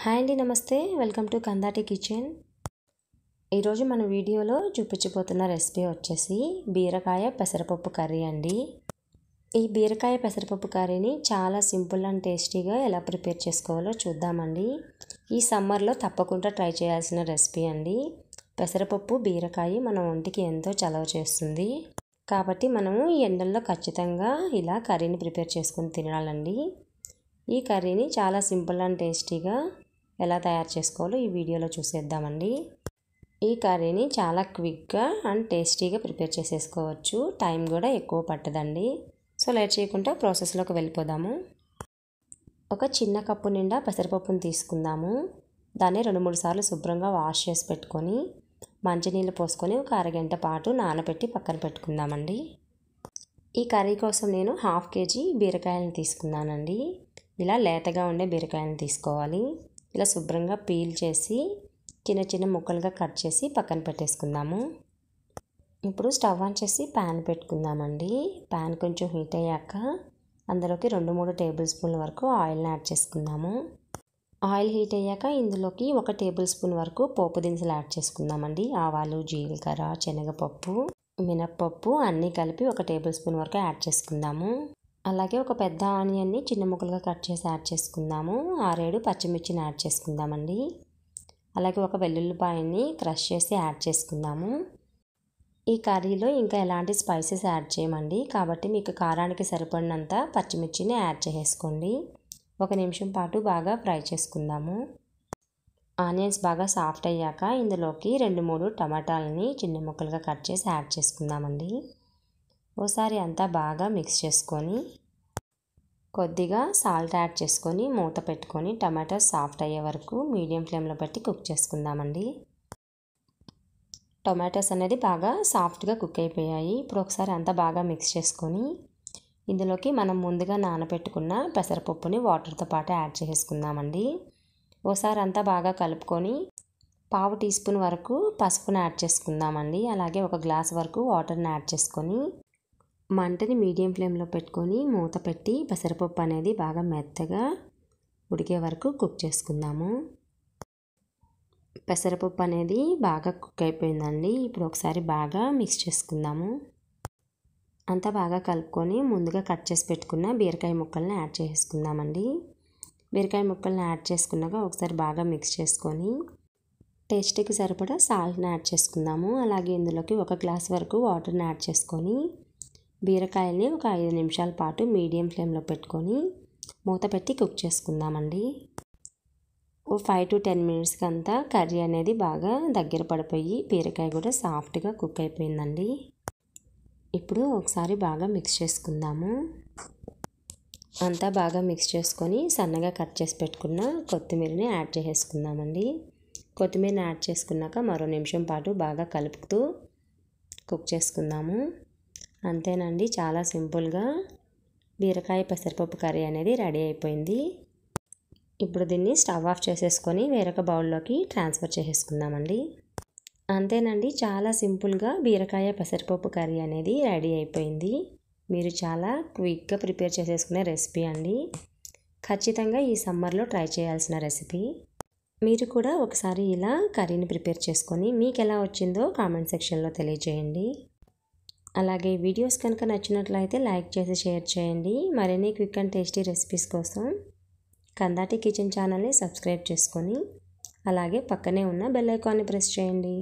hi అండి నమస్తే welcome to Kandati kitchen ఈరోజు మన వీడియోలో చూపించబోతున్న రెసిపీ వచ్చేసి బీరకాయ పెసరపప్పు కర్రీ అండి ఈ బీరకాయ పెసరపప్పు కర్రీని చాలా సింపుల్ అండ్ టేస్టీగా ఎలా ప్రిపేర్ చేసుకోవాలో చూద్దామండి ఈ సమ్మర్లో తప్పకుండా ట్రై చేయాల్సిన రెసిపీ అండి పెసరపప్పు బీరకాయ మన ఒంటికి ఎంతో చలవ చేస్తుంది కాబట్టి మనము ఎండల్లో ఖచ్చితంగా ఇలా కర్రీని ప్రిపేర్ చేసుకుని తినాలండి ఈ కర్రీని చాలా సింపుల్ అండ్ టేస్టీగా ఎలా తయారు చేసుకోవాలో ఈ వీడియోలో చూసేద్దామండి ఈ కర్రీని చాలా క్విక్గా అండ్ టేస్టీగా ప్రిపేర్ చేసేసుకోవచ్చు టైం కూడా ఎక్కువ పట్టదండి సో లేట్ చేయకుండా ప్రాసెస్లోకి వెళ్ళిపోదాము ఒక చిన్న కప్పు నిండా పెసరపప్పును తీసుకుందాము దాన్ని రెండు మూడు సార్లు శుభ్రంగా వాష్ చేసి పెట్టుకొని మంచినీళ్ళు పోసుకొని ఒక అరగంట పాటు నానబెట్టి పక్కన పెట్టుకుందామండి ఈ కర్రీ కోసం నేను హాఫ్ కేజీ బీరకాయలను తీసుకున్నానండి ఇలా లేతగా ఉండే బీరకాయలను తీసుకోవాలి ఇలా శుభ్రంగా పీల్ చేసి చిన్న చిన్న ముక్కలుగా కట్ చేసి పక్కన పెట్టేసుకుందాము ఇప్పుడు స్టవ్ ఆన్ చేసి ప్యాన్ పెట్టుకుందామండి ప్యాన్ కొంచెం హీట్ అయ్యాక అందులోకి రెండు మూడు టేబుల్ స్పూన్ల వరకు ఆయిల్ని యాడ్ చేసుకుందాము ఆయిల్ హీట్ అయ్యాక ఇందులోకి ఒక టేబుల్ స్పూన్ వరకు పోపు దినుసులు యాడ్ చేసుకుందామండి ఆవాలు జీలకర్ర శనగపప్పు మినప్పప్పు అన్నీ కలిపి ఒక టేబుల్ స్పూన్ వరకు యాడ్ చేసుకుందాము అలాగే ఒక పెద్ద ఆనియన్ని చిన్న ముక్కలుగా కట్ చేసి యాడ్ చేసుకుందాము ఆరేడు పచ్చిమిర్చిని యాడ్ చేసుకుందామండి అలాగే ఒక వెల్లుల్లిపాయని క్రష్ చేసి యాడ్ చేసుకుందాము ఈ కర్రీలో ఇంకా ఎలాంటి స్పైసెస్ యాడ్ చేయమండి కాబట్టి మీకు కారానికి సరిపడినంత పచ్చిమిర్చిని యాడ్ చేసుకోండి ఒక నిమిషం పాటు బాగా ఫ్రై చేసుకుందాము ఆనియన్స్ బాగా సాఫ్ట్ అయ్యాక ఇందులోకి రెండు మూడు టమాటాలని చిన్న ముక్కలుగా కట్ చేసి యాడ్ చేసుకుందామండి ఓసారి అంతా బాగా మిక్స్ చేసుకొని కొద్దిగా సాల్ట్ యాడ్ చేసుకొని మూత పెట్టుకొని టమాటో సాఫ్ట్ అయ్యే వరకు మీడియం ఫ్లేమ్లో పెట్టి కుక్ చేసుకుందామండి టొమాటోస్ అనేది బాగా సాఫ్ట్గా కుక్ అయిపోయాయి ఇప్పుడు ఒకసారి అంతా బాగా మిక్స్ చేసుకొని ఇందులోకి మనం ముందుగా నానబెట్టుకున్న పెసరపప్పుని వాటర్తో పాటు యాడ్ చేసుకుందామండి ఓసారి అంతా బాగా కలుపుకొని పావు టీ స్పూన్ వరకు పసుపుని యాడ్ చేసుకుందామండి అలాగే ఒక గ్లాస్ వరకు వాటర్ని యాడ్ చేసుకొని మంటని మీడియం ఫ్లేమ్లో పెట్టుకొని మూత పెట్టి పెసరపప్పు అనేది బాగా మెత్తగా ఉడికే వరకు కుక్ చేసుకుందాము పెసరపప్పు అనేది బాగా కుక్ అయిపోయిందండి ఇప్పుడు ఒకసారి బాగా మిక్స్ చేసుకుందాము అంతా బాగా కలుపుకొని ముందుగా కట్ చేసి పెట్టుకున్న బీరకాయ ముక్కల్ని యాడ్ చేసుకుందామండి బీరకాయ ముక్కల్ని యాడ్ చేసుకున్నాక ఒకసారి బాగా మిక్స్ చేసుకొని టేస్ట్కి సరిపడా సాల్ట్ని యాడ్ చేసుకుందాము అలాగే ఇందులోకి ఒక గ్లాస్ వరకు వాటర్ని యాడ్ చేసుకొని బీరకాయల్ని ఒక ఐదు నిమిషాల పాటు మీడియం ఫ్లేమ్లో పెట్టుకొని మూత పెట్టి కుక్ చేసుకుందామండి ఓ ఫైవ్ టు టెన్ మినిట్స్కి అంతా కర్రీ అనేది బాగా దగ్గర పడిపోయి బీరకాయ కూడా సాఫ్ట్గా కుక్ అయిపోయిందండి ఇప్పుడు ఒకసారి బాగా మిక్స్ చేసుకుందాము అంతా బాగా మిక్స్ చేసుకొని సన్నగా కట్ చేసి పెట్టుకున్న కొత్తిమీరని యాడ్ చేసేసుకుందామండి కొత్తిమీరని యాడ్ చేసుకున్నాక మరో నిమిషం పాటు బాగా కలుపుతూ కుక్ చేసుకుందాము అంతేనండి చాలా సింపుల్గా బీరకాయ పెసరపప్పు కర్రీ అనేది రెడీ అయిపోయింది ఇప్పుడు దీన్ని స్టవ్ ఆఫ్ చేసేసుకొని వేరొక బౌల్లోకి ట్రాన్స్ఫర్ చేసేసుకుందామండి అంతేనండి చాలా సింపుల్గా బీరకాయ పెసరపప్పు కర్రీ అనేది రెడీ అయిపోయింది మీరు చాలా క్విక్గా ప్రిపేర్ చేసేసుకునే రెసిపీ అండి ఖచ్చితంగా ఈ సమ్మర్లో ట్రై చేయాల్సిన రెసిపీ మీరు కూడా ఒకసారి ఇలా కర్రీని ప్రిపేర్ చేసుకొని మీకు ఎలా వచ్చిందో కామెంట్ సెక్షన్లో తెలియజేయండి అలాగే వీడియోస్ కనుక నచ్చినట్లయితే లైక్ చేసి షేర్ చేయండి మరిన్ని క్విక్ అండ్ టేస్టీ రెసిపీస్ కోసం కందాటి కిచెన్ ఛానల్ని సబ్స్క్రైబ్ చేసుకొని అలాగే పక్కనే ఉన్న బెల్ ఐకాన్ని ప్రెస్ చేయండి